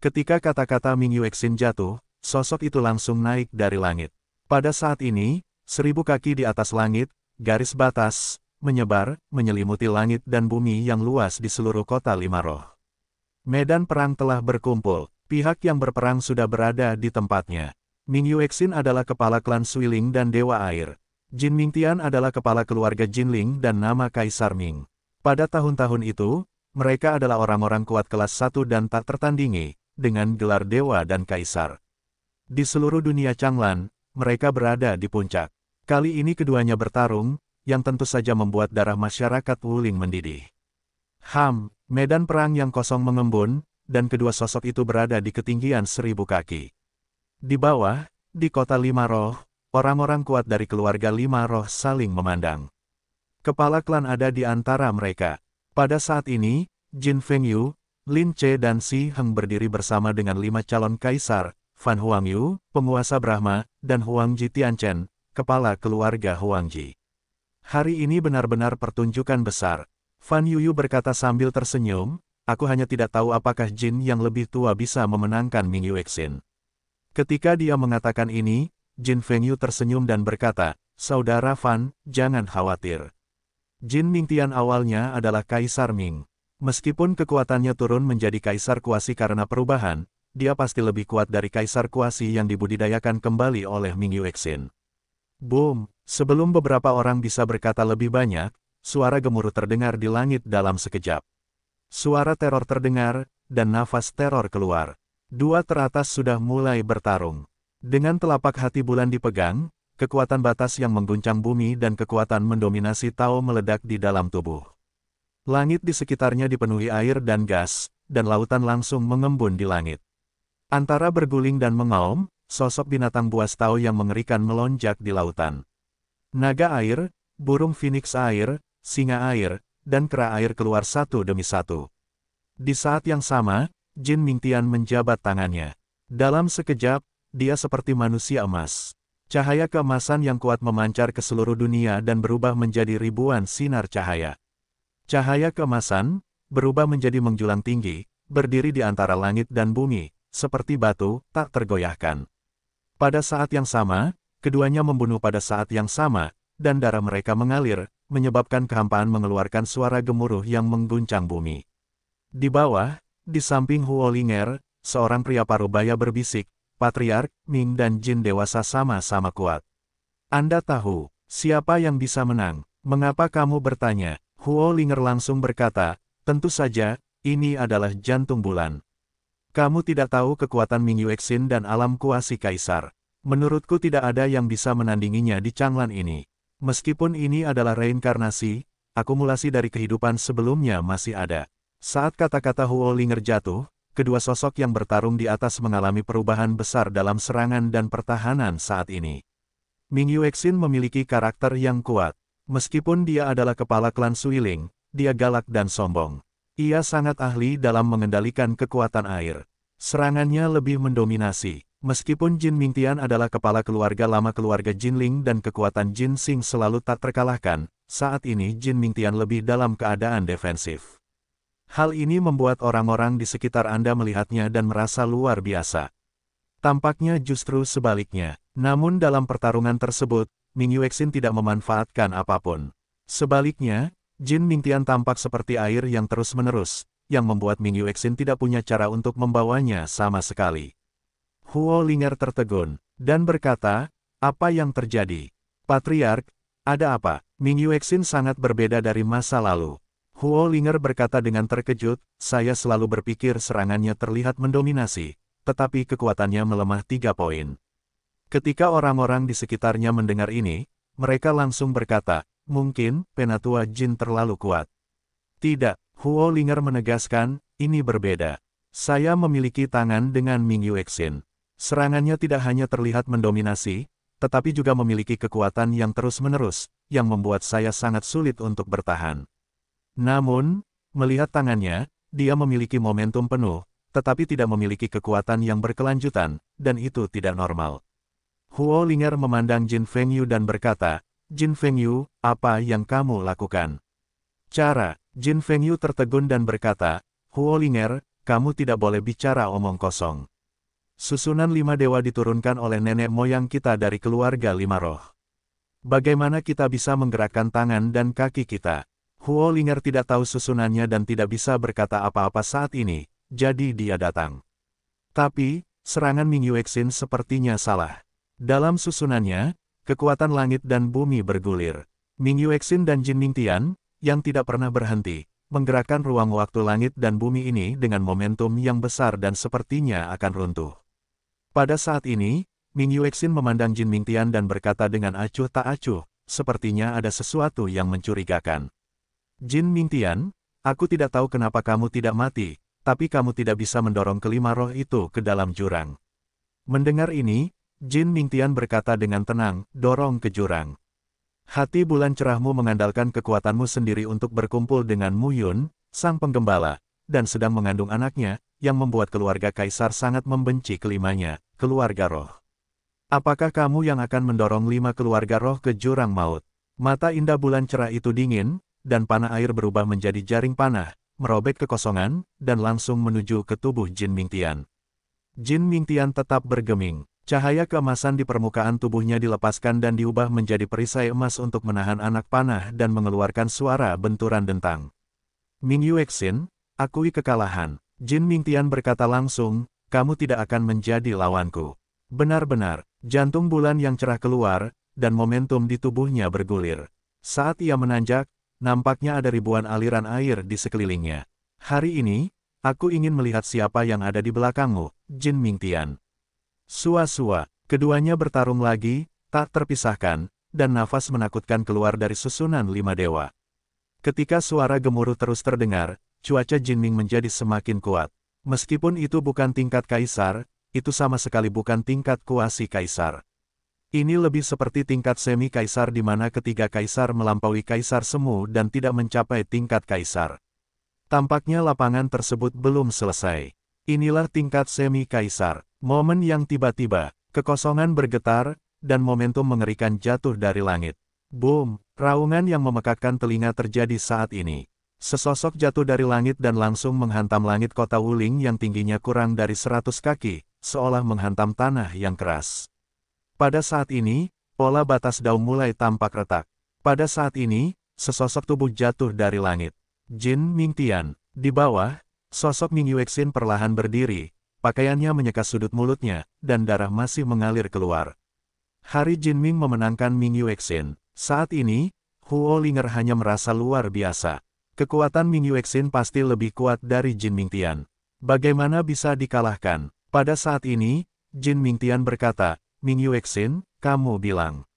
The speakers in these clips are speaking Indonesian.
Ketika kata-kata Ming Yuexin jatuh, sosok itu langsung naik dari langit. Pada saat ini, seribu kaki di atas langit, garis batas, menyebar, menyelimuti langit dan bumi yang luas di seluruh kota Lima Roh. Medan perang telah berkumpul, pihak yang berperang sudah berada di tempatnya. Ming Yuexin adalah kepala klan Suiling dan Dewa Air. Jin Mingtian adalah kepala keluarga Jinling dan nama Kaisar Ming. Pada tahun-tahun itu, mereka adalah orang-orang kuat kelas satu dan tak tertandingi, dengan gelar dewa dan kaisar. Di seluruh dunia Changlan, mereka berada di puncak. Kali ini keduanya bertarung, yang tentu saja membuat darah masyarakat Wuling mendidih. Ham, medan perang yang kosong mengembun, dan kedua sosok itu berada di ketinggian seribu kaki. Di bawah, di kota Lima Roh, orang-orang kuat dari keluarga Lima Roh saling memandang. Kepala klan ada di antara mereka. Pada saat ini, Jin Feng Yu, Lin Che dan Si Heng berdiri bersama dengan lima calon kaisar, Fan Huang Yu, penguasa Brahma, dan Huang Ji Tianchen, kepala keluarga Huang Ji. Hari ini benar-benar pertunjukan besar. Fan Yu berkata sambil tersenyum, aku hanya tidak tahu apakah Jin yang lebih tua bisa memenangkan Ming Yu Yuexin. Ketika dia mengatakan ini, Jin Feng Yu tersenyum dan berkata, Saudara Fan, jangan khawatir. Jin Ming Tian awalnya adalah Kaisar Ming. Meskipun kekuatannya turun menjadi Kaisar Kuasi karena perubahan, dia pasti lebih kuat dari Kaisar Kuasi yang dibudidayakan kembali oleh Ming Yuexin. Boom! Sebelum beberapa orang bisa berkata lebih banyak, suara gemuruh terdengar di langit dalam sekejap. Suara teror terdengar, dan nafas teror keluar. Dua teratas sudah mulai bertarung. Dengan telapak hati bulan dipegang, kekuatan batas yang mengguncang bumi dan kekuatan mendominasi Tao meledak di dalam tubuh. Langit di sekitarnya dipenuhi air dan gas, dan lautan langsung mengembun di langit. Antara berguling dan mengaum, sosok binatang buas tahu yang mengerikan melonjak di lautan. Naga air, burung phoenix air, singa air, dan kera air keluar satu demi satu. Di saat yang sama, Jin Mingtian menjabat tangannya. Dalam sekejap, dia seperti manusia emas. Cahaya keemasan yang kuat memancar ke seluruh dunia dan berubah menjadi ribuan sinar cahaya. Cahaya kemasan, berubah menjadi menjulang tinggi, berdiri di antara langit dan bumi, seperti batu, tak tergoyahkan. Pada saat yang sama, keduanya membunuh pada saat yang sama, dan darah mereka mengalir, menyebabkan kehampaan mengeluarkan suara gemuruh yang mengguncang bumi. Di bawah, di samping Huolinger, seorang pria parubaya berbisik, Patriark, Ming dan Jin dewasa sama-sama kuat. Anda tahu, siapa yang bisa menang? Mengapa kamu bertanya? Huo Linger langsung berkata, tentu saja, ini adalah jantung bulan. Kamu tidak tahu kekuatan Ming Yuexin dan alam kuasi kaisar. Menurutku tidak ada yang bisa menandinginya di Changlan ini. Meskipun ini adalah reinkarnasi, akumulasi dari kehidupan sebelumnya masih ada. Saat kata-kata Huo Linger jatuh, kedua sosok yang bertarung di atas mengalami perubahan besar dalam serangan dan pertahanan saat ini. Ming Yuexin memiliki karakter yang kuat. Meskipun dia adalah kepala klan Suiling, dia galak dan sombong. Ia sangat ahli dalam mengendalikan kekuatan air. Serangannya lebih mendominasi. Meskipun Jin Mingtian adalah kepala keluarga lama keluarga Jin Ling dan kekuatan Jin Xing selalu tak terkalahkan, saat ini Jin Mingtian lebih dalam keadaan defensif. Hal ini membuat orang-orang di sekitar Anda melihatnya dan merasa luar biasa. Tampaknya justru sebaliknya. Namun dalam pertarungan tersebut, Ming Yuexin tidak memanfaatkan apapun. Sebaliknya, Jin Mingtian tampak seperti air yang terus-menerus, yang membuat Ming Yuexin tidak punya cara untuk membawanya sama sekali. Huo Linger tertegun, dan berkata, apa yang terjadi? Patriark, ada apa? Ming Yuexin sangat berbeda dari masa lalu. Huo Linger berkata dengan terkejut, saya selalu berpikir serangannya terlihat mendominasi, tetapi kekuatannya melemah tiga poin. Ketika orang-orang di sekitarnya mendengar ini, mereka langsung berkata, mungkin, penatua jin terlalu kuat. Tidak, Huo Linger menegaskan, ini berbeda. Saya memiliki tangan dengan Ming Yuexin. Serangannya tidak hanya terlihat mendominasi, tetapi juga memiliki kekuatan yang terus-menerus, yang membuat saya sangat sulit untuk bertahan. Namun, melihat tangannya, dia memiliki momentum penuh, tetapi tidak memiliki kekuatan yang berkelanjutan, dan itu tidak normal. Huo Linger memandang Jin Feng Yu dan berkata, Jin Feng Yu, apa yang kamu lakukan? Cara, Jin Feng Yu tertegun dan berkata, Huo Linger, kamu tidak boleh bicara omong kosong. Susunan lima dewa diturunkan oleh nenek moyang kita dari keluarga lima roh. Bagaimana kita bisa menggerakkan tangan dan kaki kita? Huo Linger tidak tahu susunannya dan tidak bisa berkata apa-apa saat ini, jadi dia datang. Tapi, serangan Ming Yuexin sepertinya salah. Dalam susunannya, kekuatan langit dan bumi bergulir. Ming Yuexin dan Jin Mintian, yang tidak pernah berhenti, menggerakkan ruang waktu langit dan bumi ini dengan momentum yang besar dan sepertinya akan runtuh. Pada saat ini, Ming Yuexin memandang Jin Mingtian dan berkata dengan acuh tak acuh, sepertinya ada sesuatu yang mencurigakan. Jin Mingtian, aku tidak tahu kenapa kamu tidak mati, tapi kamu tidak bisa mendorong kelima roh itu ke dalam jurang. Mendengar ini, Jin Mingtian berkata dengan tenang, dorong ke jurang. Hati bulan cerahmu mengandalkan kekuatanmu sendiri untuk berkumpul dengan Mu Yun, sang penggembala, dan sedang mengandung anaknya, yang membuat keluarga kaisar sangat membenci kelimanya, keluarga roh. Apakah kamu yang akan mendorong lima keluarga roh ke jurang maut? Mata indah bulan cerah itu dingin, dan panah air berubah menjadi jaring panah, merobek kekosongan, dan langsung menuju ke tubuh Jin Mingtian. Jin Mingtian tetap bergeming. Cahaya keemasan di permukaan tubuhnya dilepaskan dan diubah menjadi perisai emas untuk menahan anak panah dan mengeluarkan suara benturan dentang. Ming Yuexin, akui kekalahan. Jin Ming Tian berkata langsung, kamu tidak akan menjadi lawanku. Benar-benar, jantung bulan yang cerah keluar, dan momentum di tubuhnya bergulir. Saat ia menanjak, nampaknya ada ribuan aliran air di sekelilingnya. Hari ini, aku ingin melihat siapa yang ada di belakangmu, Jin Ming Tian. Sua-sua, keduanya bertarung lagi, tak terpisahkan, dan nafas menakutkan keluar dari susunan lima dewa. Ketika suara gemuruh terus terdengar, cuaca Jinming menjadi semakin kuat. Meskipun itu bukan tingkat kaisar, itu sama sekali bukan tingkat kuasi kaisar. Ini lebih seperti tingkat semi kaisar di mana ketiga kaisar melampaui kaisar semu dan tidak mencapai tingkat kaisar. Tampaknya lapangan tersebut belum selesai. Inilah tingkat semi kaisar. Momen yang tiba-tiba, kekosongan bergetar, dan momentum mengerikan jatuh dari langit. Boom, raungan yang memekakkan telinga terjadi saat ini. Sesosok jatuh dari langit dan langsung menghantam langit kota Wuling yang tingginya kurang dari 100 kaki, seolah menghantam tanah yang keras. Pada saat ini, pola batas daun mulai tampak retak. Pada saat ini, sesosok tubuh jatuh dari langit. Jin Mingtian, di bawah, sosok Ming Yuexin perlahan berdiri, Pakaiannya menyeka sudut mulutnya, dan darah masih mengalir keluar. Hari Jin Ming memenangkan Ming Yuexin. Saat ini, Huo Linger hanya merasa luar biasa. Kekuatan Ming Yuexin pasti lebih kuat dari Jin Ming Tian. Bagaimana bisa dikalahkan? Pada saat ini, Jin Ming Tian berkata, Ming Yuexin, kamu bilang.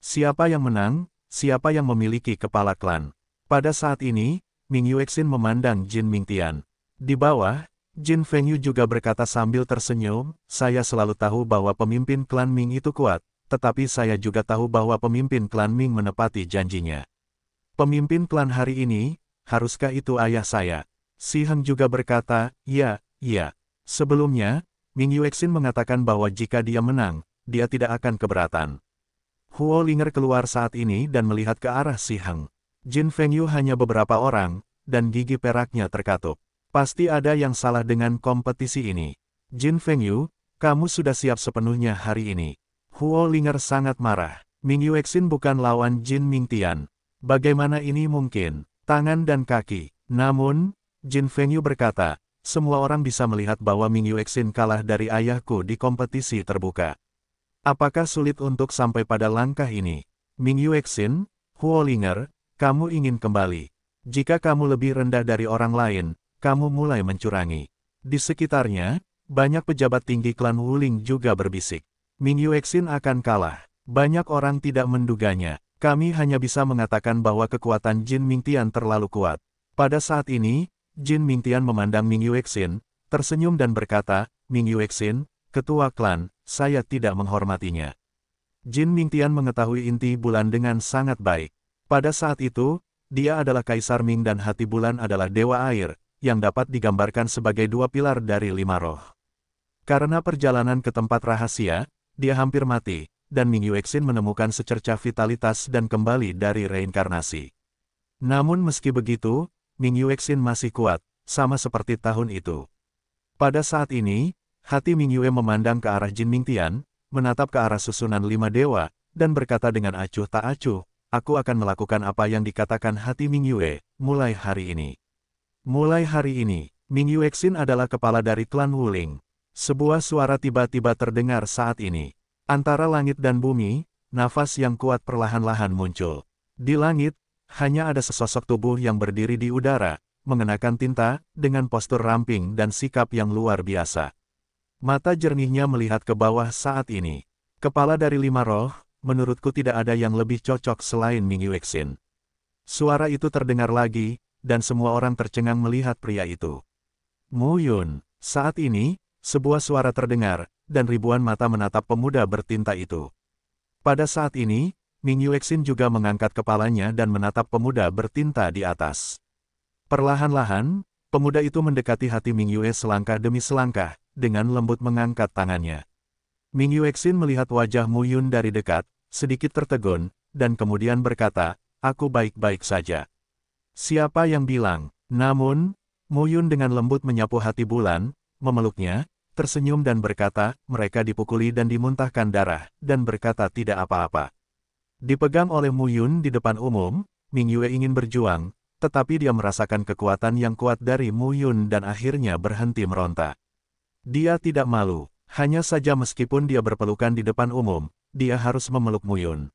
Siapa yang menang, siapa yang memiliki kepala klan. Pada saat ini, Ming Yuexin memandang Jin Ming Tian. Di bawah, Jin Fengyu juga berkata sambil tersenyum, saya selalu tahu bahwa pemimpin klan Ming itu kuat, tetapi saya juga tahu bahwa pemimpin klan Ming menepati janjinya. Pemimpin klan hari ini, haruskah itu ayah saya? Si Heng juga berkata, ya, ya. Sebelumnya, Ming Yuexin mengatakan bahwa jika dia menang, dia tidak akan keberatan. Huo Linger keluar saat ini dan melihat ke arah Si Heng. Jin Fengyu hanya beberapa orang, dan gigi peraknya terkatup. Pasti ada yang salah dengan kompetisi ini. Jin Feng Yu, kamu sudah siap sepenuhnya hari ini. Huo Linger sangat marah. Ming Xin bukan lawan Jin Ming Tian. Bagaimana ini mungkin? Tangan dan kaki. Namun, Jin Feng Yu berkata, semua orang bisa melihat bahwa Ming Xin kalah dari ayahku di kompetisi terbuka. Apakah sulit untuk sampai pada langkah ini? Ming Xin, Huo Linger, kamu ingin kembali. Jika kamu lebih rendah dari orang lain, kamu mulai mencurangi. Di sekitarnya, banyak pejabat tinggi klan Wuling juga berbisik. Ming Yuexin akan kalah. Banyak orang tidak menduganya. Kami hanya bisa mengatakan bahwa kekuatan Jin Mingtian terlalu kuat. Pada saat ini, Jin Mingtian memandang Ming Yuexin, tersenyum dan berkata, Ming Yuexin, ketua klan, saya tidak menghormatinya. Jin Mingtian mengetahui inti bulan dengan sangat baik. Pada saat itu, dia adalah Kaisar Ming dan hati bulan adalah Dewa Air, yang dapat digambarkan sebagai dua pilar dari lima roh. Karena perjalanan ke tempat rahasia, dia hampir mati, dan Ming Yuexin menemukan secerca vitalitas dan kembali dari reinkarnasi. Namun meski begitu, Ming Yuexin masih kuat, sama seperti tahun itu. Pada saat ini, hati Ming Yue memandang ke arah Jin Ming Tian, menatap ke arah susunan lima dewa, dan berkata dengan acuh tak acuh, aku akan melakukan apa yang dikatakan hati Ming Yue, mulai hari ini. Mulai hari ini, Ming Yuexin adalah kepala dari klan Wuling. Sebuah suara tiba-tiba terdengar saat ini. Antara langit dan bumi, nafas yang kuat perlahan-lahan muncul. Di langit, hanya ada sesosok tubuh yang berdiri di udara, mengenakan tinta, dengan postur ramping dan sikap yang luar biasa. Mata jernihnya melihat ke bawah saat ini. Kepala dari lima roh, menurutku tidak ada yang lebih cocok selain Ming Yuexin. Suara itu terdengar lagi, dan semua orang tercengang melihat pria itu. Mu Yun, saat ini, sebuah suara terdengar, dan ribuan mata menatap pemuda bertinta itu. Pada saat ini, Ming Yuexin juga mengangkat kepalanya dan menatap pemuda bertinta di atas. Perlahan-lahan, pemuda itu mendekati hati Ming Yue selangkah demi selangkah, dengan lembut mengangkat tangannya. Ming Yuexin melihat wajah Mu Yun dari dekat, sedikit tertegun, dan kemudian berkata, aku baik-baik saja. Siapa yang bilang? Namun, Muyun dengan lembut menyapu hati Bulan, memeluknya, tersenyum dan berkata, mereka dipukuli dan dimuntahkan darah, dan berkata tidak apa-apa. Dipegang oleh Muyun di depan umum, Ming Yue ingin berjuang, tetapi dia merasakan kekuatan yang kuat dari Muyun dan akhirnya berhenti meronta. Dia tidak malu, hanya saja meskipun dia berpelukan di depan umum, dia harus memeluk Muyun.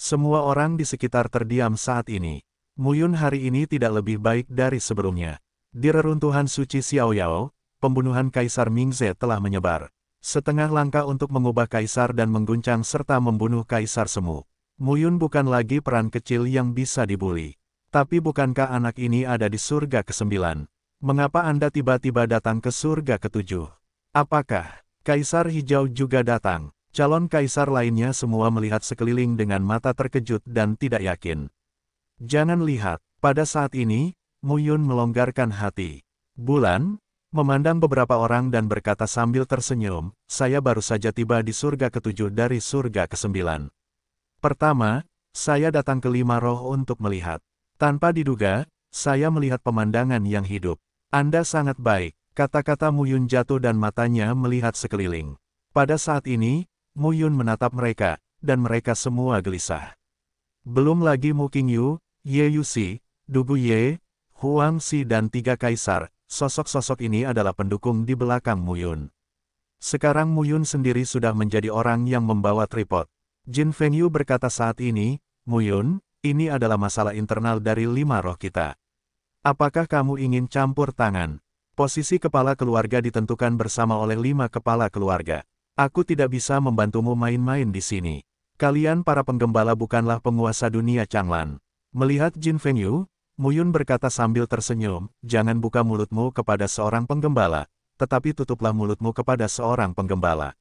Semua orang di sekitar terdiam saat ini. Muyun hari ini tidak lebih baik dari sebelumnya. Di reruntuhan suci Xiaoyao, pembunuhan Kaisar Mingze telah menyebar. Setengah langkah untuk mengubah Kaisar dan mengguncang serta membunuh Kaisar Semu. Muyun bukan lagi peran kecil yang bisa dibuli. Tapi bukankah anak ini ada di surga kesembilan? Mengapa Anda tiba-tiba datang ke surga ketujuh? Apakah Kaisar Hijau juga datang? Calon kaisar lainnya semua melihat sekeliling dengan mata terkejut dan tidak yakin. Jangan lihat, pada saat ini, Muyun melonggarkan hati. Bulan, memandang beberapa orang dan berkata sambil tersenyum, saya baru saja tiba di surga ketujuh dari surga kesembilan. Pertama, saya datang ke lima roh untuk melihat. Tanpa diduga, saya melihat pemandangan yang hidup. Anda sangat baik, kata-kata Muyun jatuh dan matanya melihat sekeliling. Pada saat ini, Muyun menatap mereka, dan mereka semua gelisah. Belum lagi Mu Qingyu, Ye Yusi, Dugu Ye, Huang Si, dan tiga kaisar, sosok-sosok ini adalah pendukung di belakang Mu Yun. Sekarang Mu Yun sendiri sudah menjadi orang yang membawa tripod. Jin Feng Yu berkata saat ini, Mu Yun, ini adalah masalah internal dari lima roh kita. Apakah kamu ingin campur tangan? Posisi kepala keluarga ditentukan bersama oleh lima kepala keluarga. Aku tidak bisa membantumu main-main di sini. Kalian para penggembala bukanlah penguasa dunia Changlan. Melihat Jin Fengyu, Muyun berkata sambil tersenyum, jangan buka mulutmu kepada seorang penggembala, tetapi tutuplah mulutmu kepada seorang penggembala.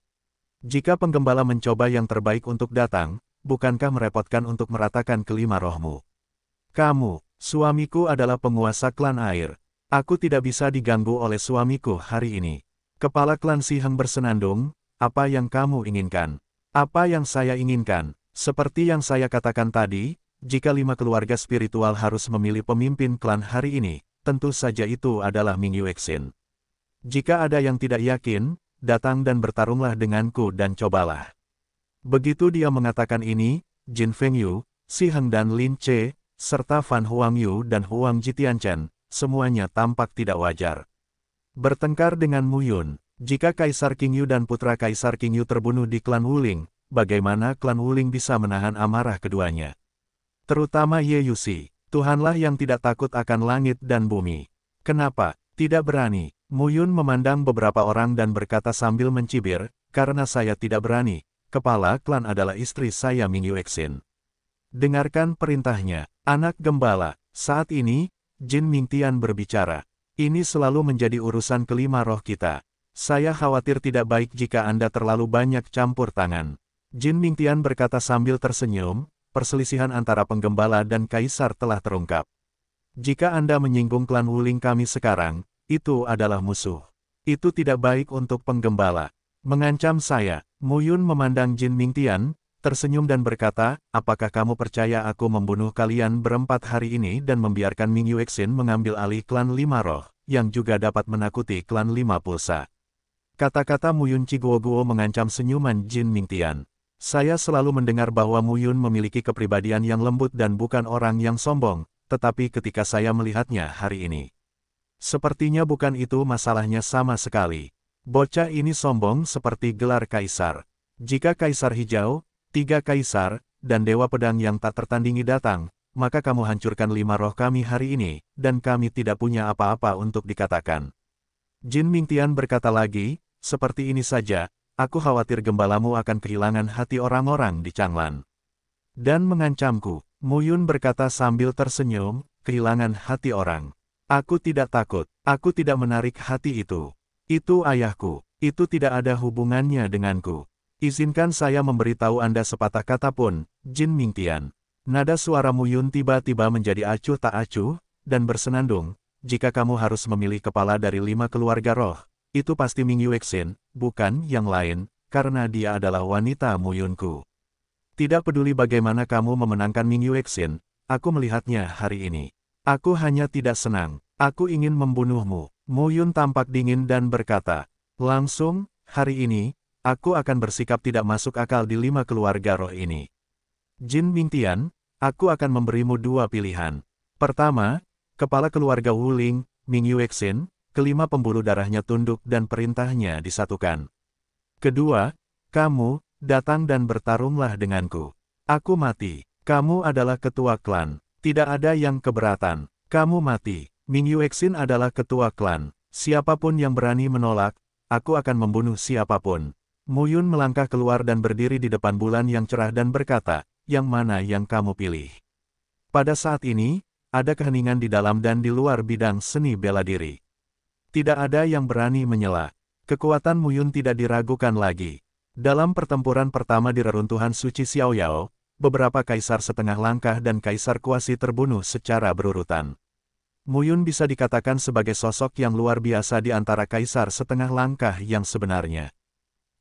Jika penggembala mencoba yang terbaik untuk datang, bukankah merepotkan untuk meratakan kelima rohmu? Kamu, suamiku adalah penguasa klan air. Aku tidak bisa diganggu oleh suamiku hari ini. Kepala klan Siheng bersenandung, apa yang kamu inginkan? Apa yang saya inginkan? Seperti yang saya katakan tadi, jika lima keluarga spiritual harus memilih pemimpin klan hari ini, tentu saja itu adalah Ming Yuexin. Jika ada yang tidak yakin, datang dan bertarunglah denganku dan cobalah. Begitu dia mengatakan ini, Jin Feng Yu, Si Heng dan Lin Che, serta Fan Huang Yu dan Huang Jitianchen, semuanya tampak tidak wajar. Bertengkar dengan Mu Yun, jika Kaisar King Yu dan putra Kaisar King Yu terbunuh di klan Wuling, bagaimana klan Wuling bisa menahan amarah keduanya? Terutama Ye Yusi, Tuhanlah yang tidak takut akan langit dan bumi. Kenapa? Tidak berani. Muyun memandang beberapa orang dan berkata sambil mencibir, karena saya tidak berani. Kepala klan adalah istri saya Ming Yuexin. Dengarkan perintahnya, anak gembala. Saat ini, Jin Mingtian berbicara. Ini selalu menjadi urusan kelima roh kita. Saya khawatir tidak baik jika Anda terlalu banyak campur tangan. Jin Mingtian berkata sambil tersenyum, perselisihan antara penggembala dan kaisar telah terungkap. Jika Anda menyinggung klan Wuling kami sekarang, itu adalah musuh. Itu tidak baik untuk penggembala. Mengancam saya, Muyun memandang Jin Mingtian, tersenyum dan berkata, apakah kamu percaya aku membunuh kalian berempat hari ini dan membiarkan Ming Yuexin mengambil alih klan Lima Roh, yang juga dapat menakuti klan Lima Pulsa. Kata-kata Muyun Ciguoguo mengancam senyuman Jin Mingtian. Saya selalu mendengar bahwa Muyun memiliki kepribadian yang lembut dan bukan orang yang sombong, tetapi ketika saya melihatnya hari ini. Sepertinya bukan itu masalahnya sama sekali. Bocah ini sombong seperti gelar kaisar. Jika kaisar hijau, tiga kaisar, dan dewa pedang yang tak tertandingi datang, maka kamu hancurkan lima roh kami hari ini, dan kami tidak punya apa-apa untuk dikatakan. Jin Mingtian berkata lagi, seperti ini saja, aku khawatir gembalamu akan kehilangan hati orang-orang di Changlan. Dan mengancamku, Muyun berkata sambil tersenyum, kehilangan hati orang. Aku tidak takut, aku tidak menarik hati itu. Itu ayahku, itu tidak ada hubungannya denganku. Izinkan saya memberitahu Anda sepatah kata pun, Jin Mingtian. Nada suara Muyun tiba-tiba menjadi acuh tak acuh, dan bersenandung, jika kamu harus memilih kepala dari lima keluarga roh, itu pasti Ming Yuexin, bukan yang lain, karena dia adalah wanita Muyunku. Tidak peduli bagaimana kamu memenangkan Ming Yuexin, aku melihatnya hari ini. Aku hanya tidak senang, aku ingin membunuhmu. Muyun tampak dingin dan berkata, langsung, hari ini, aku akan bersikap tidak masuk akal di lima keluarga roh ini. Jin Mingtian, aku akan memberimu dua pilihan. Pertama, kepala keluarga Wuling, Ming Yuexin, kelima pembuluh darahnya tunduk dan perintahnya disatukan. Kedua, kamu, datang dan bertarunglah denganku. Aku mati. Kamu adalah ketua klan. Tidak ada yang keberatan. Kamu mati. Ming Yuexin adalah ketua klan. Siapapun yang berani menolak, aku akan membunuh siapapun. Muyun melangkah keluar dan berdiri di depan bulan yang cerah dan berkata, yang mana yang kamu pilih? Pada saat ini, ada keheningan di dalam dan di luar bidang seni bela diri. Tidak ada yang berani menyela. Kekuatan Muyun tidak diragukan lagi. Dalam pertempuran pertama di reruntuhan Suci Xiaoyao, beberapa kaisar setengah langkah dan kaisar kuasi terbunuh secara berurutan. Muyun bisa dikatakan sebagai sosok yang luar biasa di antara kaisar setengah langkah yang sebenarnya.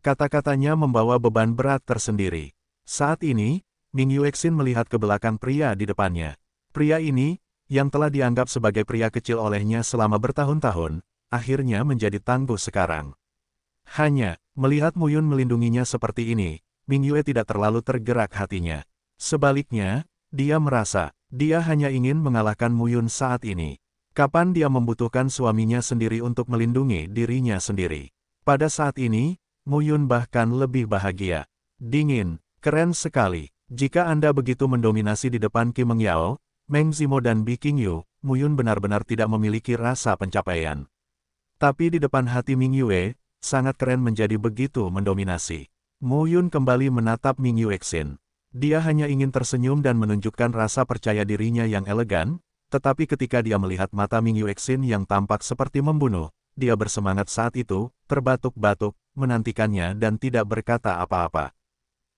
Kata-katanya membawa beban berat tersendiri. Saat ini, Ming Yuexin melihat ke belakang pria di depannya. Pria ini, yang telah dianggap sebagai pria kecil olehnya selama bertahun-tahun, akhirnya menjadi tangguh sekarang. Hanya, melihat Muyun melindunginya seperti ini, Ming Yue tidak terlalu tergerak hatinya. Sebaliknya, dia merasa, dia hanya ingin mengalahkan Muyun saat ini. Kapan dia membutuhkan suaminya sendiri untuk melindungi dirinya sendiri. Pada saat ini, Muyun bahkan lebih bahagia. Dingin, keren sekali. Jika Anda begitu mendominasi di depan Kim Meng Yao, Meng Zimo dan Bi Qingyu, Muyun benar-benar tidak memiliki rasa pencapaian. Tapi di depan hati Ming Yue, sangat keren menjadi begitu mendominasi. Mu Yun kembali menatap Ming Yue Xin. Dia hanya ingin tersenyum dan menunjukkan rasa percaya dirinya yang elegan, tetapi ketika dia melihat mata Ming Yue Xin yang tampak seperti membunuh, dia bersemangat saat itu, terbatuk-batuk, menantikannya dan tidak berkata apa-apa.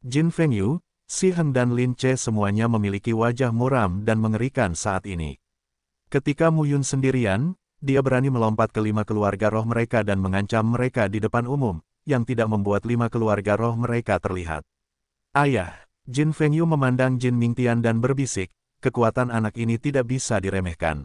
Jin Feng Yu, Si Heng dan Lin Che semuanya memiliki wajah muram dan mengerikan saat ini. Ketika Mu Yun sendirian, dia berani melompat ke lima keluarga roh mereka dan mengancam mereka di depan umum, yang tidak membuat lima keluarga roh mereka terlihat. Ayah, Jin Feng Yu memandang Jin Mingtian dan berbisik, kekuatan anak ini tidak bisa diremehkan.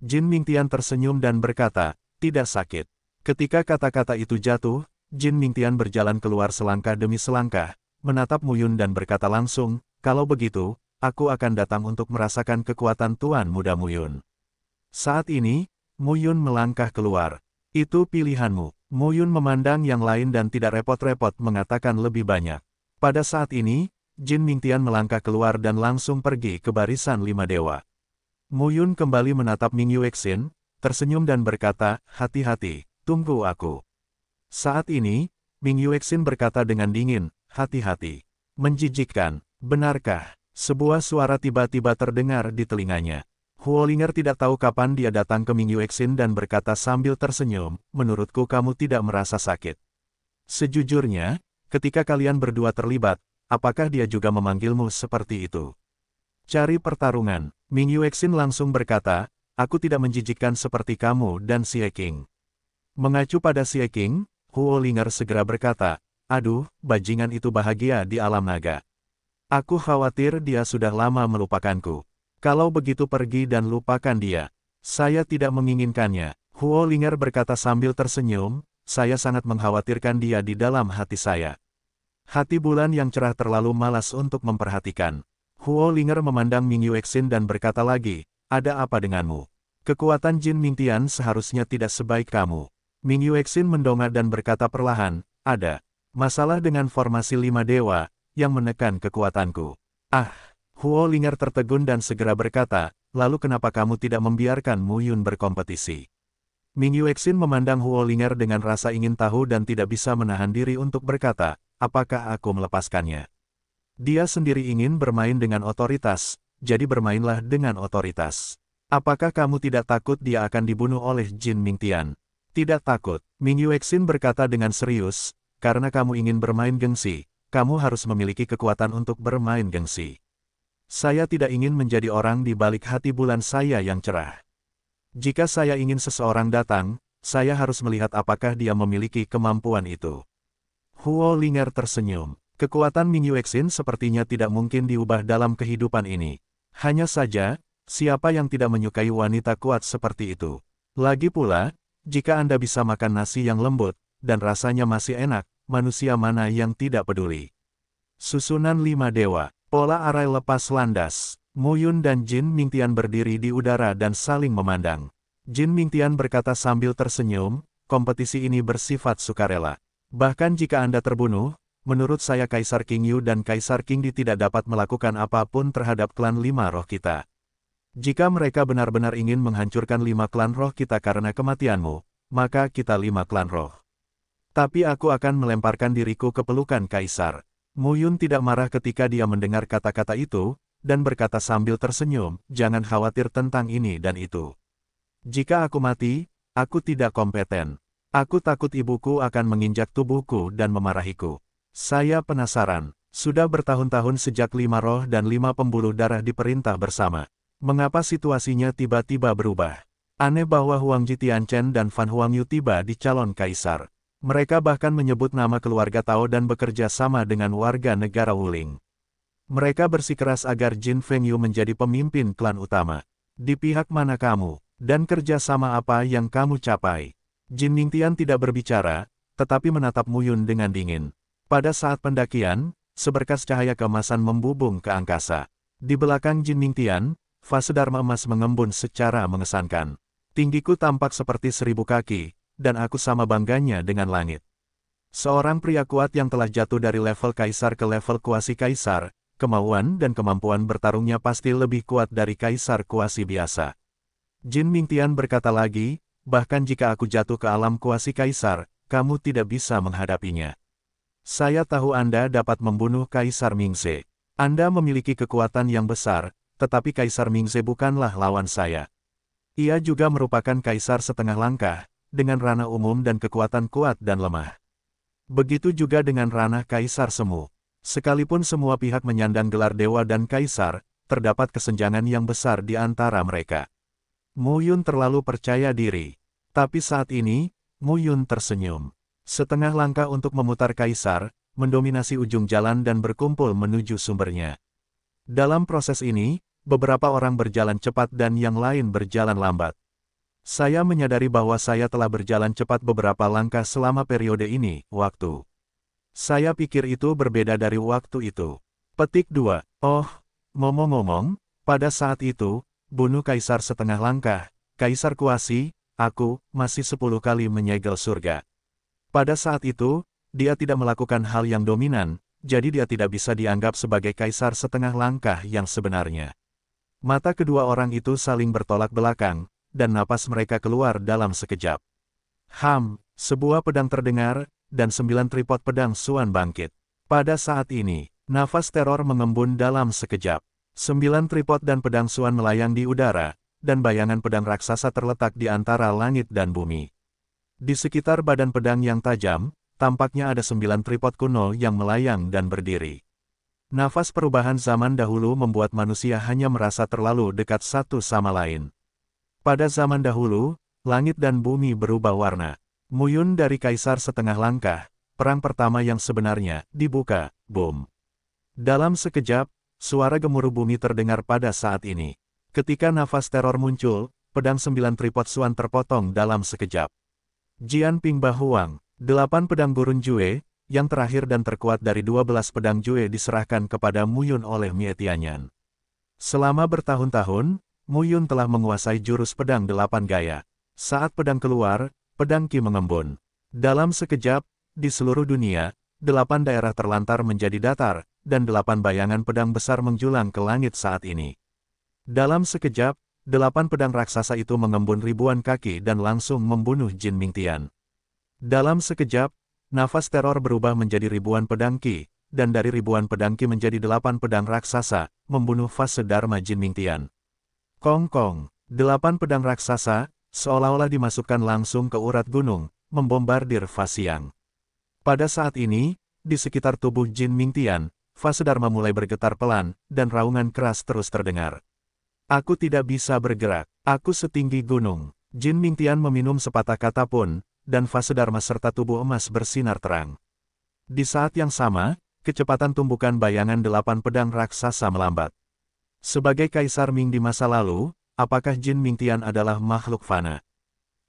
Jin Mingtian tersenyum dan berkata, tidak sakit. Ketika kata-kata itu jatuh, Jin Mingtian berjalan keluar selangkah demi selangkah, menatap Muyun dan berkata langsung, kalau begitu, aku akan datang untuk merasakan kekuatan Tuan Muda Muyun. Saat ini, Muyun melangkah keluar. Itu pilihanmu. Muyun memandang yang lain dan tidak repot-repot mengatakan lebih banyak. Pada saat ini, Jin Mingtian melangkah keluar dan langsung pergi ke barisan lima dewa. Muyun kembali menatap Ming Yuexin, tersenyum dan berkata, hati-hati, tunggu aku. Saat ini, Ming Yuexin berkata dengan dingin, hati-hati. Menjijikkan, benarkah? Sebuah suara tiba-tiba terdengar di telinganya. Huolinger tidak tahu kapan dia datang ke Mingyu Exin dan berkata sambil tersenyum, menurutku kamu tidak merasa sakit. Sejujurnya, ketika kalian berdua terlibat, apakah dia juga memanggilmu seperti itu? Cari pertarungan, Mingyu Exin langsung berkata, aku tidak menjijikkan seperti kamu dan Xie King. Mengacu pada Xie King, Huolinger segera berkata, aduh, bajingan itu bahagia di alam naga. Aku khawatir dia sudah lama melupakanku. Kalau begitu pergi dan lupakan dia. Saya tidak menginginkannya. Huo Linger berkata sambil tersenyum, saya sangat mengkhawatirkan dia di dalam hati saya. Hati bulan yang cerah terlalu malas untuk memperhatikan. Huo Linger memandang Ming Yuexin dan berkata lagi, ada apa denganmu? Kekuatan Jin Mingtian seharusnya tidak sebaik kamu. Ming Yuexin mendongak dan berkata perlahan, ada masalah dengan formasi lima dewa, yang menekan kekuatanku. Ah! Huo Lingar tertegun dan segera berkata, lalu kenapa kamu tidak membiarkan Mu Yun berkompetisi? Ming Yuexin memandang Huo Lingar dengan rasa ingin tahu dan tidak bisa menahan diri untuk berkata, apakah aku melepaskannya? Dia sendiri ingin bermain dengan otoritas, jadi bermainlah dengan otoritas. Apakah kamu tidak takut dia akan dibunuh oleh Jin Mingtian? Tidak takut, Ming Yuexin berkata dengan serius, karena kamu ingin bermain gengsi, kamu harus memiliki kekuatan untuk bermain gengsi. Saya tidak ingin menjadi orang di balik hati bulan saya yang cerah. Jika saya ingin seseorang datang, saya harus melihat apakah dia memiliki kemampuan itu. Huo Linger tersenyum. Kekuatan Ming Yuexin sepertinya tidak mungkin diubah dalam kehidupan ini. Hanya saja, siapa yang tidak menyukai wanita kuat seperti itu? Lagi pula, jika Anda bisa makan nasi yang lembut, dan rasanya masih enak, manusia mana yang tidak peduli? Susunan Lima Dewa Pola arai lepas landas. Muyun dan Jin Mingtian berdiri di udara dan saling memandang. Jin Mingtian berkata sambil tersenyum, kompetisi ini bersifat sukarela. Bahkan jika Anda terbunuh, menurut saya Kaisar King Yu dan Kaisar King Di tidak dapat melakukan apapun terhadap klan lima roh kita. Jika mereka benar-benar ingin menghancurkan lima klan roh kita karena kematianmu, maka kita lima klan roh. Tapi aku akan melemparkan diriku ke pelukan Kaisar. Muyun tidak marah ketika dia mendengar kata-kata itu, dan berkata sambil tersenyum, jangan khawatir tentang ini dan itu. Jika aku mati, aku tidak kompeten. Aku takut ibuku akan menginjak tubuhku dan memarahiku. Saya penasaran, sudah bertahun-tahun sejak lima roh dan lima pembuluh darah diperintah bersama. Mengapa situasinya tiba-tiba berubah? Aneh bahwa Huang Jitian Chen dan Fan Huang Yu tiba di calon kaisar. Mereka bahkan menyebut nama keluarga Tao dan bekerja sama dengan warga negara Wuling. Mereka bersikeras agar Jin Feng Yu menjadi pemimpin klan utama. Di pihak mana kamu, dan kerja sama apa yang kamu capai? Jin Ning Tian tidak berbicara, tetapi menatap Muyun dengan dingin. Pada saat pendakian, seberkas cahaya kemasan membubung ke angkasa. Di belakang Jin Tian, fase Dharma emas mengembun secara mengesankan. Tinggiku tampak seperti seribu kaki, dan aku sama bangganya dengan langit. Seorang pria kuat yang telah jatuh dari level kaisar ke level kuasi kaisar, kemauan dan kemampuan bertarungnya pasti lebih kuat dari kaisar kuasi biasa. Jin Mingtian berkata lagi, bahkan jika aku jatuh ke alam kuasi kaisar, kamu tidak bisa menghadapinya. Saya tahu Anda dapat membunuh Kaisar Mingze. Anda memiliki kekuatan yang besar, tetapi Kaisar Mingze bukanlah lawan saya. Ia juga merupakan kaisar setengah langkah, dengan ranah umum dan kekuatan kuat dan lemah. Begitu juga dengan ranah kaisar semu. Sekalipun semua pihak menyandang gelar dewa dan kaisar, terdapat kesenjangan yang besar di antara mereka. Mu Yun terlalu percaya diri. Tapi saat ini, Mu Yun tersenyum. Setengah langkah untuk memutar kaisar, mendominasi ujung jalan dan berkumpul menuju sumbernya. Dalam proses ini, beberapa orang berjalan cepat dan yang lain berjalan lambat. Saya menyadari bahwa saya telah berjalan cepat beberapa langkah selama periode ini, waktu. Saya pikir itu berbeda dari waktu itu. Petik 2. Oh, ngomong-ngomong, pada saat itu, bunuh kaisar setengah langkah, kaisar kuasi, aku, masih sepuluh kali menyegel surga. Pada saat itu, dia tidak melakukan hal yang dominan, jadi dia tidak bisa dianggap sebagai kaisar setengah langkah yang sebenarnya. Mata kedua orang itu saling bertolak belakang, dan napas mereka keluar dalam sekejap. Ham, sebuah pedang terdengar, dan sembilan tripod pedang Suan bangkit. Pada saat ini, nafas teror mengembun dalam sekejap. Sembilan tripod dan pedang Suan melayang di udara, dan bayangan pedang raksasa terletak di antara langit dan bumi. Di sekitar badan pedang yang tajam, tampaknya ada sembilan tripod kuno yang melayang dan berdiri. Nafas perubahan zaman dahulu membuat manusia hanya merasa terlalu dekat satu sama lain. Pada zaman dahulu, langit dan bumi berubah warna. Muyun dari kaisar setengah langkah, perang pertama yang sebenarnya, dibuka, boom. Dalam sekejap, suara gemuruh bumi terdengar pada saat ini. Ketika nafas teror muncul, pedang sembilan tripod suan terpotong dalam sekejap. Jian Ping Bahuang, delapan pedang gurun Jue, yang terakhir dan terkuat dari dua belas pedang Jue diserahkan kepada Muyun oleh Mietianyan. Selama bertahun-tahun, Yun telah menguasai jurus pedang delapan gaya. Saat pedang keluar, pedang Ki mengembun. Dalam sekejap, di seluruh dunia, delapan daerah terlantar menjadi datar, dan delapan bayangan pedang besar menjulang ke langit saat ini. Dalam sekejap, delapan pedang raksasa itu mengembun ribuan kaki dan langsung membunuh Jin Mingtian. Dalam sekejap, nafas teror berubah menjadi ribuan pedang Ki, dan dari ribuan pedang Ki menjadi delapan pedang raksasa, membunuh fase Dharma Jin Mingtian. Kong kong, delapan pedang raksasa, seolah-olah dimasukkan langsung ke urat gunung, membombardir Fasiang. Pada saat ini, di sekitar tubuh Jin Mingtian, fase Dharma mulai bergetar pelan, dan raungan keras terus terdengar. Aku tidak bisa bergerak, aku setinggi gunung. Jin Mingtian meminum sepatah kata pun, dan fase Dharma serta tubuh emas bersinar terang. Di saat yang sama, kecepatan tumbukan bayangan delapan pedang raksasa melambat. Sebagai Kaisar Ming di masa lalu, apakah Jin Mingtian adalah makhluk fana?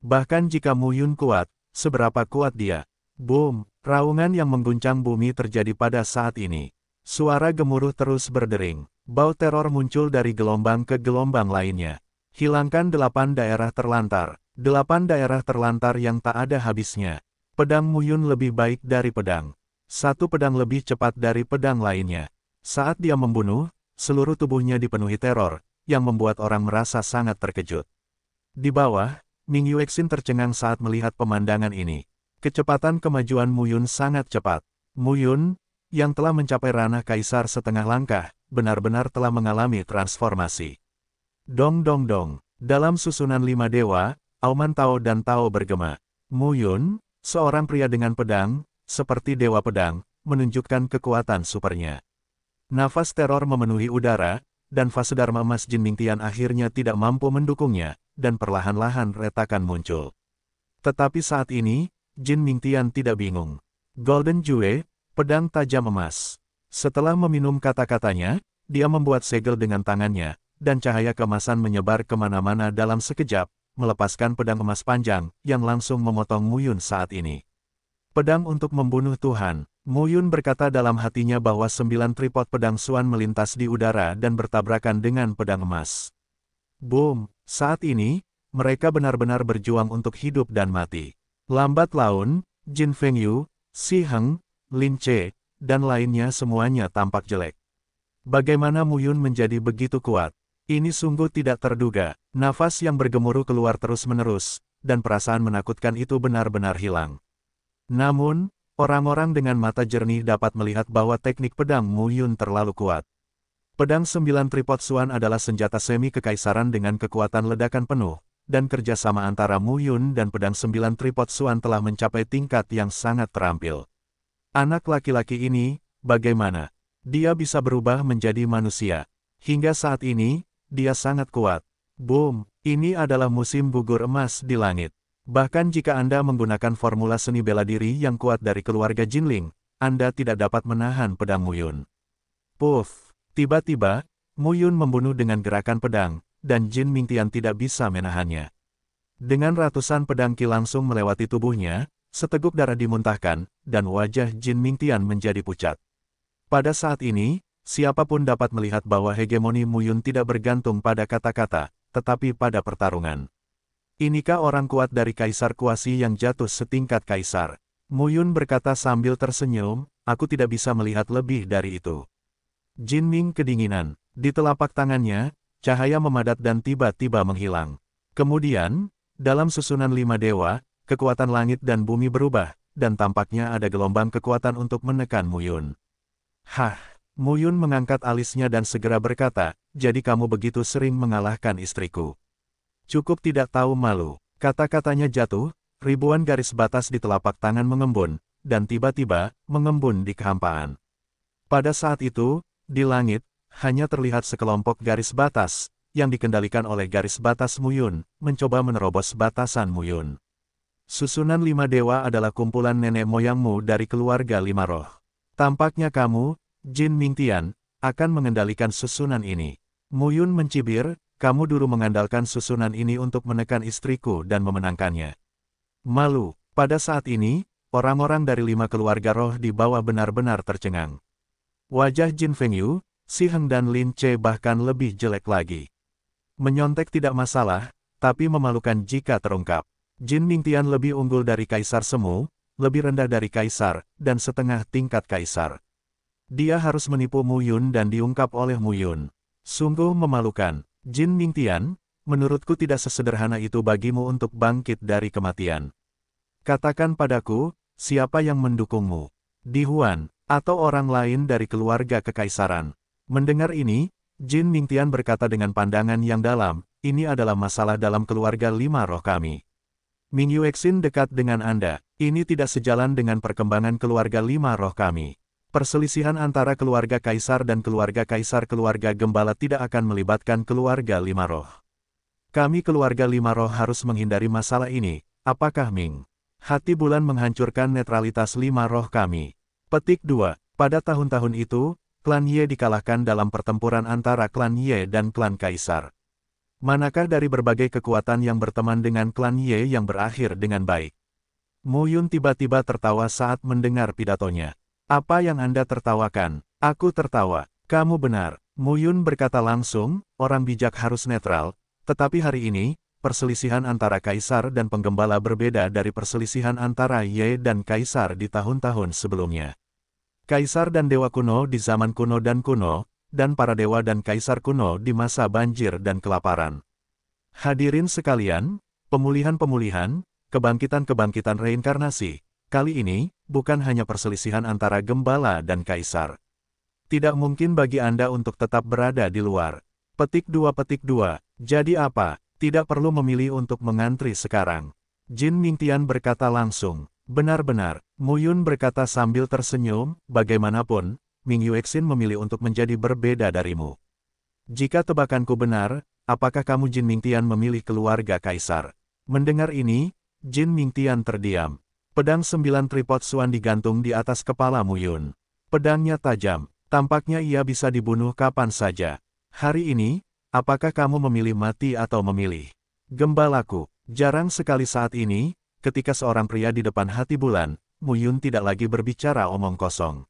Bahkan jika Mu Yun kuat, seberapa kuat dia? Boom, raungan yang mengguncang bumi terjadi pada saat ini. Suara gemuruh terus berdering. Bau teror muncul dari gelombang ke gelombang lainnya. Hilangkan delapan daerah terlantar. Delapan daerah terlantar yang tak ada habisnya. Pedang Muyun lebih baik dari pedang. Satu pedang lebih cepat dari pedang lainnya. Saat dia membunuh, seluruh tubuhnya dipenuhi teror, yang membuat orang merasa sangat terkejut. Di bawah, Ning Yuexin tercengang saat melihat pemandangan ini. Kecepatan kemajuan Muyun sangat cepat. Muyun, yang telah mencapai ranah kaisar setengah langkah, benar-benar telah mengalami transformasi. Dong dong dong, dalam susunan lima dewa, Auman Tao dan Tao bergema. Muyun, seorang pria dengan pedang, seperti dewa pedang, menunjukkan kekuatan supernya. Nafas teror memenuhi udara, dan Emas Mas Mingtian akhirnya tidak mampu mendukungnya, dan perlahan-lahan retakan muncul. Tetapi saat ini, Jin Mingtian tidak bingung. Golden Jue, pedang tajam emas. Setelah meminum kata-katanya, dia membuat segel dengan tangannya, dan cahaya kemasan menyebar kemana-mana dalam sekejap, melepaskan pedang emas panjang, yang langsung memotong Muyun saat ini. Pedang untuk membunuh Tuhan, Mu Yun berkata dalam hatinya bahwa sembilan tripod pedang Suan melintas di udara dan bertabrakan dengan pedang emas. Boom! Saat ini, mereka benar-benar berjuang untuk hidup dan mati. Lambat laun, Jin Feng Yu, Si Heng, Lin Che, dan lainnya semuanya tampak jelek. Bagaimana Mu Yun menjadi begitu kuat? Ini sungguh tidak terduga. Nafas yang bergemuruh keluar terus-menerus, dan perasaan menakutkan itu benar-benar hilang. Namun, Orang-orang dengan mata jernih dapat melihat bahwa teknik pedang Mu Yun terlalu kuat. Pedang sembilan tripod Suan adalah senjata semi kekaisaran dengan kekuatan ledakan penuh, dan kerjasama antara Mu Yun dan pedang sembilan tripod Suan telah mencapai tingkat yang sangat terampil. Anak laki-laki ini, bagaimana? Dia bisa berubah menjadi manusia. Hingga saat ini, dia sangat kuat. Boom, ini adalah musim gugur emas di langit. Bahkan jika Anda menggunakan formula seni bela diri yang kuat dari keluarga Jinling, Anda tidak dapat menahan pedang Muyun. Puff! Tiba-tiba, Muyun membunuh dengan gerakan pedang, dan Jin Mingtian tidak bisa menahannya. Dengan ratusan pedang ki langsung melewati tubuhnya, seteguk darah dimuntahkan, dan wajah Jin Mingtian menjadi pucat. Pada saat ini, siapapun dapat melihat bahwa hegemoni Muyun tidak bergantung pada kata-kata, tetapi pada pertarungan. Inikah orang kuat dari Kaisar Kuasi yang jatuh setingkat Kaisar? Muyun berkata sambil tersenyum, aku tidak bisa melihat lebih dari itu. Jin Ming kedinginan. Di telapak tangannya, cahaya memadat dan tiba-tiba menghilang. Kemudian, dalam susunan lima dewa, kekuatan langit dan bumi berubah, dan tampaknya ada gelombang kekuatan untuk menekan Muyun. Hah, Muyun mengangkat alisnya dan segera berkata, jadi kamu begitu sering mengalahkan istriku. Cukup tidak tahu malu. Kata-katanya jatuh, ribuan garis batas di telapak tangan mengembun, dan tiba-tiba, mengembun di kehampaan. Pada saat itu, di langit, hanya terlihat sekelompok garis batas, yang dikendalikan oleh garis batas Muyun, mencoba menerobos batasan Muyun. Susunan lima dewa adalah kumpulan nenek moyangmu dari keluarga lima roh. Tampaknya kamu, Jin Mingtian, akan mengendalikan susunan ini. Muyun mencibir, kamu dulu mengandalkan susunan ini untuk menekan istriku dan memenangkannya. Malu, pada saat ini, orang-orang dari lima keluarga roh di bawah benar-benar tercengang. Wajah Jin Feng Yu, Si Heng dan Lin Che bahkan lebih jelek lagi. Menyontek tidak masalah, tapi memalukan jika terungkap. Jin Ming Tian lebih unggul dari Kaisar Semu, lebih rendah dari Kaisar, dan setengah tingkat Kaisar. Dia harus menipu Mu Yun dan diungkap oleh Mu Yun. Sungguh memalukan, Jin Mingtian, menurutku tidak sesederhana itu bagimu untuk bangkit dari kematian. Katakan padaku, siapa yang mendukungmu? Di Huan, atau orang lain dari keluarga kekaisaran. Mendengar ini, Jin Mingtian berkata dengan pandangan yang dalam, ini adalah masalah dalam keluarga lima roh kami. Ming Yuexin dekat dengan Anda, ini tidak sejalan dengan perkembangan keluarga lima roh kami. Perselisihan antara keluarga kaisar dan keluarga kaisar-keluarga gembala tidak akan melibatkan keluarga lima roh. Kami keluarga lima roh harus menghindari masalah ini, apakah Ming? Hati bulan menghancurkan netralitas lima roh kami. Petik 2. Pada tahun-tahun itu, klan Ye dikalahkan dalam pertempuran antara klan Ye dan klan Kaisar. Manakah dari berbagai kekuatan yang berteman dengan klan Ye yang berakhir dengan baik? Mu Yun tiba-tiba tertawa saat mendengar pidatonya. Apa yang Anda tertawakan? Aku tertawa. Kamu benar. Muyun berkata langsung, orang bijak harus netral, tetapi hari ini, perselisihan antara kaisar dan penggembala berbeda dari perselisihan antara Ye dan kaisar di tahun-tahun sebelumnya. Kaisar dan dewa kuno di zaman kuno dan kuno, dan para dewa dan kaisar kuno di masa banjir dan kelaparan. Hadirin sekalian, pemulihan-pemulihan, kebangkitan-kebangkitan reinkarnasi, Kali ini, bukan hanya perselisihan antara gembala dan kaisar. Tidak mungkin bagi Anda untuk tetap berada di luar. Petik dua petik dua, jadi apa? Tidak perlu memilih untuk mengantri sekarang. Jin Mingtian berkata langsung, benar-benar, Muyun berkata sambil tersenyum, bagaimanapun, Ming Yuexin memilih untuk menjadi berbeda darimu. Jika tebakanku benar, apakah kamu Jin Mingtian memilih keluarga kaisar? Mendengar ini, Jin Mingtian terdiam. Pedang sembilan tripod Suan digantung di atas kepala Muyun. Pedangnya tajam, tampaknya ia bisa dibunuh kapan saja. Hari ini, apakah kamu memilih mati atau memilih? Gembalaku, jarang sekali saat ini, ketika seorang pria di depan hati bulan, Muyun tidak lagi berbicara omong kosong.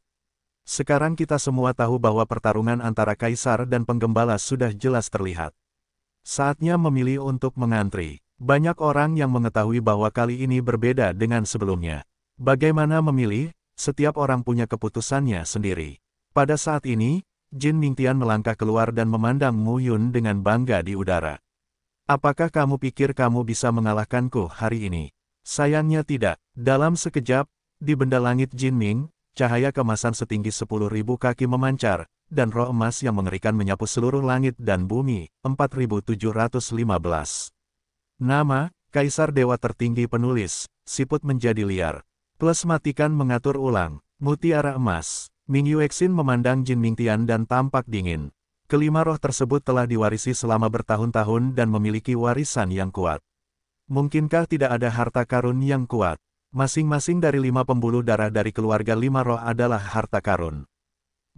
Sekarang kita semua tahu bahwa pertarungan antara kaisar dan penggembala sudah jelas terlihat. Saatnya memilih untuk mengantri. Banyak orang yang mengetahui bahwa kali ini berbeda dengan sebelumnya. Bagaimana memilih, setiap orang punya keputusannya sendiri. Pada saat ini, Jin Mingtian melangkah keluar dan memandang Mu Yun dengan bangga di udara. Apakah kamu pikir kamu bisa mengalahkanku hari ini? Sayangnya tidak. Dalam sekejap, di benda langit Jin Ming, cahaya kemasan setinggi 10.000 kaki memancar, dan roh emas yang mengerikan menyapu seluruh langit dan bumi, 4715. Nama, Kaisar Dewa Tertinggi Penulis, Siput menjadi liar. Plus matikan mengatur ulang, mutiara emas. Ming Yuexin memandang Jin Mingtian dan tampak dingin. Kelima roh tersebut telah diwarisi selama bertahun-tahun dan memiliki warisan yang kuat. Mungkinkah tidak ada harta karun yang kuat? Masing-masing dari lima pembuluh darah dari keluarga lima roh adalah harta karun.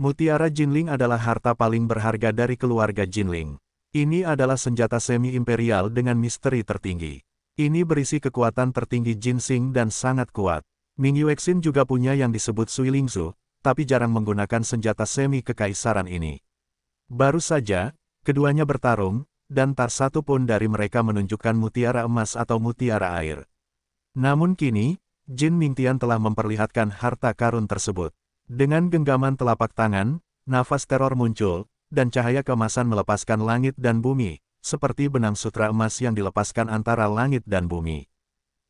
Mutiara Jinling adalah harta paling berharga dari keluarga Jinling. Ini adalah senjata semi-imperial dengan misteri tertinggi. Ini berisi kekuatan tertinggi Jinsing dan sangat kuat. Ming Yuexin juga punya yang disebut Sui Lingzu, tapi jarang menggunakan senjata semi kekaisaran ini. Baru saja, keduanya bertarung, dan tak satu pun dari mereka menunjukkan mutiara emas atau mutiara air. Namun kini, Jin Mingtian telah memperlihatkan harta karun tersebut. Dengan genggaman telapak tangan, nafas teror muncul, dan cahaya kemasan melepaskan langit dan bumi, seperti benang sutra emas yang dilepaskan antara langit dan bumi.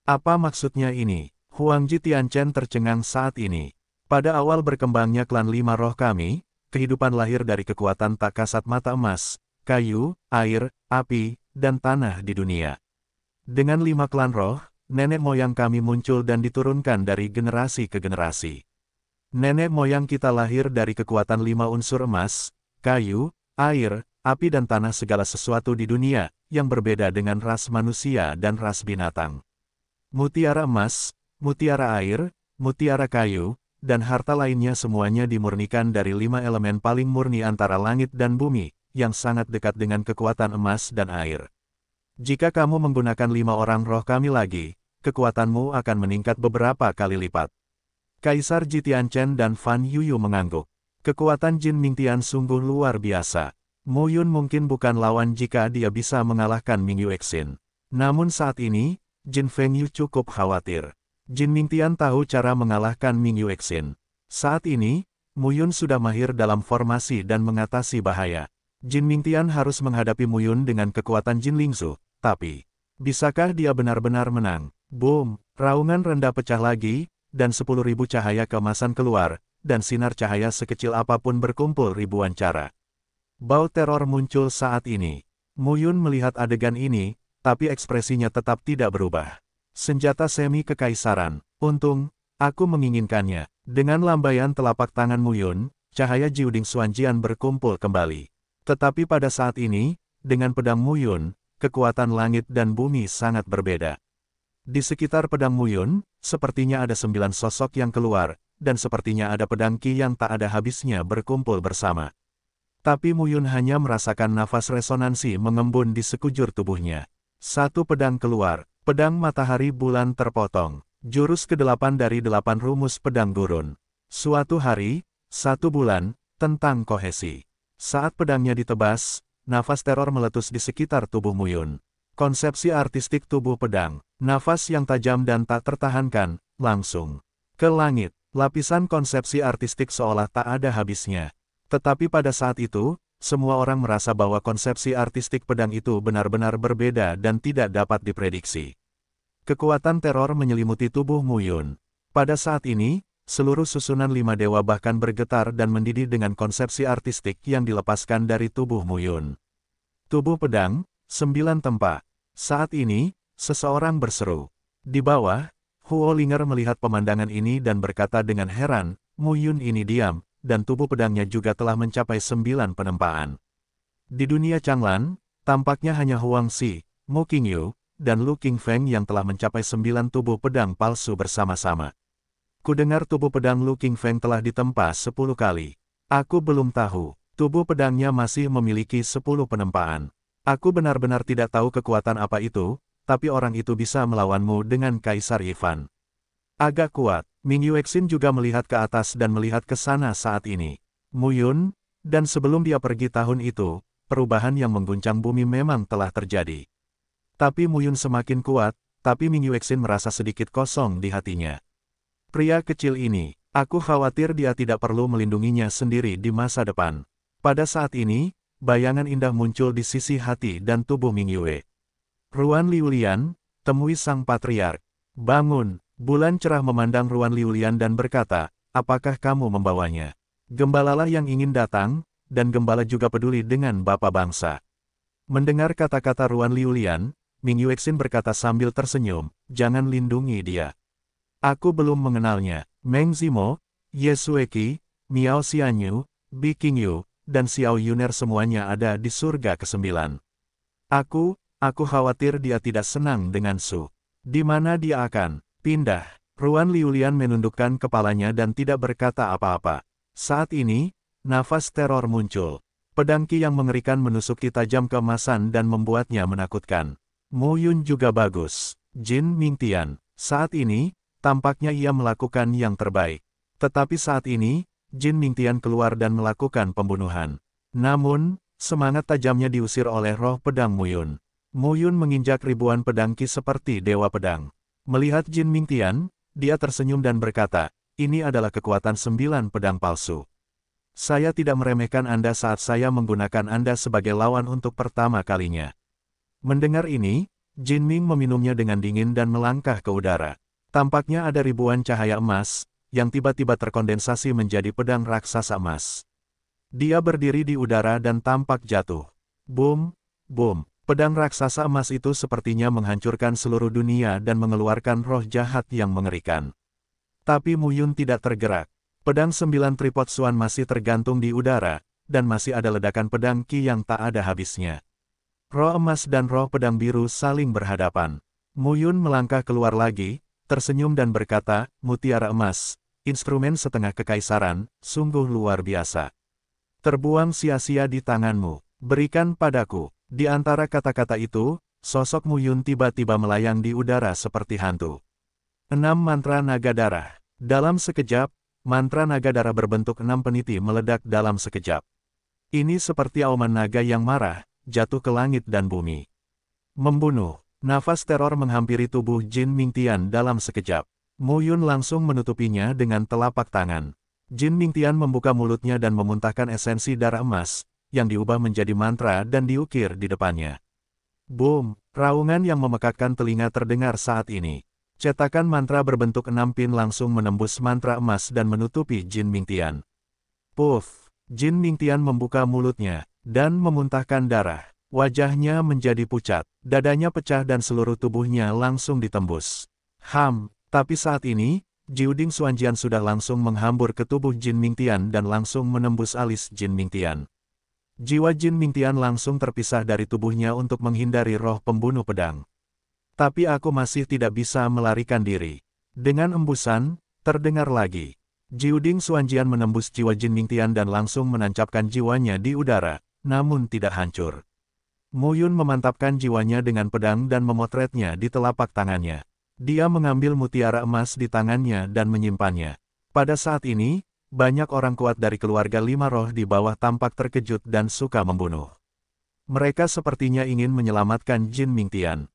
Apa maksudnya ini? Huang Ji Tianchen tercengang saat ini. Pada awal berkembangnya klan lima roh kami, kehidupan lahir dari kekuatan tak kasat mata emas, kayu, air, api, dan tanah di dunia. Dengan lima klan roh, nenek moyang kami muncul dan diturunkan dari generasi ke generasi. Nenek moyang kita lahir dari kekuatan lima unsur emas, kayu, air, api dan tanah segala sesuatu di dunia, yang berbeda dengan ras manusia dan ras binatang. Mutiara emas, mutiara air, mutiara kayu, dan harta lainnya semuanya dimurnikan dari lima elemen paling murni antara langit dan bumi, yang sangat dekat dengan kekuatan emas dan air. Jika kamu menggunakan lima orang roh kami lagi, kekuatanmu akan meningkat beberapa kali lipat. Kaisar Jitian Chen dan Fan Yuyu mengangguk. Kekuatan Jin Mingtian sungguh luar biasa. Mo Yun mungkin bukan lawan jika dia bisa mengalahkan Ming Xin. Namun saat ini, Jin Feng Yu cukup khawatir. Jin Mingtian tahu cara mengalahkan Ming Xin. Saat ini, Mu Yun sudah mahir dalam formasi dan mengatasi bahaya. Jin Mingtian harus menghadapi Mu Yun dengan kekuatan Jin Lingzu, tapi, bisakah dia benar-benar menang? Boom, raungan rendah pecah lagi, dan 10.000 cahaya kemasan keluar, dan sinar cahaya sekecil apapun berkumpul ribuan cara. Bau teror muncul saat ini. Muyun melihat adegan ini, tapi ekspresinya tetap tidak berubah. Senjata semi kekaisaran, untung, aku menginginkannya. Dengan lambaian telapak tangan Muyun, cahaya Jiuding Suanjian berkumpul kembali. Tetapi pada saat ini, dengan pedang Muyun, kekuatan langit dan bumi sangat berbeda. Di sekitar pedang Muyun, sepertinya ada sembilan sosok yang keluar, dan sepertinya ada pedangki yang tak ada habisnya berkumpul bersama. Tapi Muyun hanya merasakan nafas resonansi mengembun di sekujur tubuhnya. Satu pedang keluar, pedang matahari bulan terpotong, jurus kedelapan dari delapan rumus pedang gurun. Suatu hari, satu bulan, tentang kohesi. Saat pedangnya ditebas, nafas teror meletus di sekitar tubuh Muyun. Konsepsi artistik tubuh pedang, nafas yang tajam dan tak tertahankan, langsung ke langit. Lapisan konsepsi artistik seolah tak ada habisnya. Tetapi pada saat itu, semua orang merasa bahwa konsepsi artistik pedang itu benar-benar berbeda dan tidak dapat diprediksi. Kekuatan teror menyelimuti tubuh Muyun. Pada saat ini, seluruh susunan lima dewa bahkan bergetar dan mendidih dengan konsepsi artistik yang dilepaskan dari tubuh Muyun. Tubuh pedang, sembilan tempat. Saat ini, seseorang berseru. Di bawah, Huo Linger melihat pemandangan ini dan berkata dengan heran, Mu Yun ini diam, dan tubuh pedangnya juga telah mencapai sembilan penempaan. Di dunia Changlan, tampaknya hanya Huang Si, Mo Yu, dan Lu King Feng yang telah mencapai sembilan tubuh pedang palsu bersama-sama. Kudengar tubuh pedang Lu King Feng telah ditempa sepuluh kali. Aku belum tahu, tubuh pedangnya masih memiliki sepuluh penempaan. Aku benar-benar tidak tahu kekuatan apa itu, tapi orang itu bisa melawanmu dengan Kaisar Ivan. Agak kuat, Ming Yuexin juga melihat ke atas dan melihat ke sana saat ini. Muyun, dan sebelum dia pergi tahun itu, perubahan yang mengguncang bumi memang telah terjadi. Tapi Muyun semakin kuat, tapi Ming Yuexin merasa sedikit kosong di hatinya. Pria kecil ini, aku khawatir dia tidak perlu melindunginya sendiri di masa depan. Pada saat ini, bayangan indah muncul di sisi hati dan tubuh Ming Yue. Ruan Liulian, temui sang patriark. Bangun, bulan cerah memandang Ruan Liulian dan berkata, apakah kamu membawanya? Gembalalah yang ingin datang, dan gembala juga peduli dengan Bapak Bangsa. Mendengar kata-kata Ruan Liulian, Ming Yuexin berkata sambil tersenyum, jangan lindungi dia. Aku belum mengenalnya, Meng Zimo, Ye Sueki, Miao Xianyu, Bi Qingyu, dan Xiao Yuner semuanya ada di surga kesembilan. Aku, Aku khawatir dia tidak senang dengan Su. Di mana dia akan pindah? Ruan Liulian menundukkan kepalanya dan tidak berkata apa-apa. Saat ini, nafas teror muncul. Pedangki yang mengerikan menusuki tajam kemasan dan membuatnya menakutkan. Mu Yun juga bagus. Jin Mingtian. Saat ini, tampaknya ia melakukan yang terbaik. Tetapi saat ini, Jin Mingtian keluar dan melakukan pembunuhan. Namun, semangat tajamnya diusir oleh roh pedang Mu Yun. Mu Yun menginjak ribuan pedang ki seperti dewa pedang. Melihat Jin Ming Tian, dia tersenyum dan berkata, ini adalah kekuatan sembilan pedang palsu. Saya tidak meremehkan Anda saat saya menggunakan Anda sebagai lawan untuk pertama kalinya. Mendengar ini, Jin Ming meminumnya dengan dingin dan melangkah ke udara. Tampaknya ada ribuan cahaya emas, yang tiba-tiba terkondensasi menjadi pedang raksasa emas. Dia berdiri di udara dan tampak jatuh. Boom, boom. Pedang raksasa emas itu sepertinya menghancurkan seluruh dunia dan mengeluarkan roh jahat yang mengerikan. Tapi Muyun tidak tergerak. Pedang sembilan tripod Suan masih tergantung di udara, dan masih ada ledakan pedang Ki yang tak ada habisnya. Roh emas dan roh pedang biru saling berhadapan. Muyun melangkah keluar lagi, tersenyum dan berkata, Mutiara emas, instrumen setengah kekaisaran, sungguh luar biasa. Terbuang sia-sia di tanganmu, berikan padaku. Di antara kata-kata itu, sosok Muyun tiba-tiba melayang di udara seperti hantu. Enam Mantra Naga Darah Dalam sekejap, mantra naga darah berbentuk enam peniti meledak dalam sekejap. Ini seperti auman naga yang marah, jatuh ke langit dan bumi. Membunuh, nafas teror menghampiri tubuh Jin Mingtian dalam sekejap. Muyun langsung menutupinya dengan telapak tangan. Jin Mingtian membuka mulutnya dan memuntahkan esensi darah emas, yang diubah menjadi mantra dan diukir di depannya. Boom, raungan yang memekakkan telinga terdengar saat ini. Cetakan mantra berbentuk enam pin langsung menembus mantra emas dan menutupi Jin Mingtian. Puff, Jin Mingtian membuka mulutnya, dan memuntahkan darah. Wajahnya menjadi pucat, dadanya pecah dan seluruh tubuhnya langsung ditembus. Ham, tapi saat ini, Jiuding Suanjian sudah langsung menghambur ke tubuh Jin Mingtian dan langsung menembus alis Jin Mingtian. Jiwa Jin Mingtian langsung terpisah dari tubuhnya untuk menghindari roh pembunuh pedang. Tapi aku masih tidak bisa melarikan diri. Dengan embusan, terdengar lagi. Jiuding Suanjian menembus jiwa Jin Mingtian dan langsung menancapkan jiwanya di udara, namun tidak hancur. Muyun memantapkan jiwanya dengan pedang dan memotretnya di telapak tangannya. Dia mengambil mutiara emas di tangannya dan menyimpannya. Pada saat ini, banyak orang kuat dari keluarga lima roh di bawah tampak terkejut dan suka membunuh. Mereka sepertinya ingin menyelamatkan Jin Mingtian,